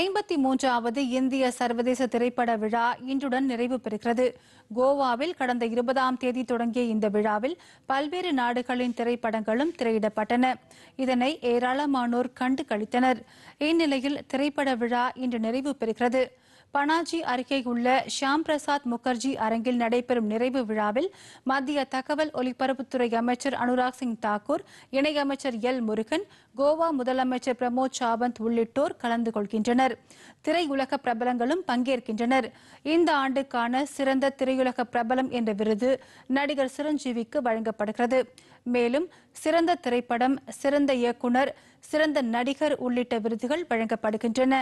ஐம்பத்தி மூன்றாவது இந்திய சர்வதேச திரைப்பட விழா இன்றுடன் நிறைவு பெறுகிறது கோவாவில் கடந்த இருபதாம் தேதி தொடங்கிய இந்த விழாவில் பல்வேறு நாடுகளின் திரைப்படங்களும் திரையிடப்பட்டன இதனை ஏராளமானோர் கண்டு கழித்தனர் இந்நிலையில் திரைப்பட விழா இன்று நிறைவு பெறுகிறது பனாஜி அருகே உள்ள ஷியாம் பிரசாத் முகர்ஜி அரங்கில் நடைபெறும் நிறைவு விழாவில் மத்திய தகவல் ஒலிபரப்புத்துறை அமைச்சர் அனுராக் சிங் தாக்கூர் இணையமைச்சர் எல் முருகன் கோவா முதலமைச்சர் பிரமோத் சாவந்த் உள்ளிட்டோர் கலந்து கொள்கின்றனர் திரையுலக பிரபலங்களும் பங்கேற்கின்றனர் இந்த ஆண்டுக்கான சிறந்த திரையுலக பிரபலம் என்ற விருது நடிகர் சிரஞ்சீவிக்கு வழங்கப்படுகிறது மேலும் சிறந்த திரைப்படம் சிறந்த இயக்குநர் சிறந்த நடிகர் உள்ளிட்ட விருதுகள் வழங்கப்படுகின்றன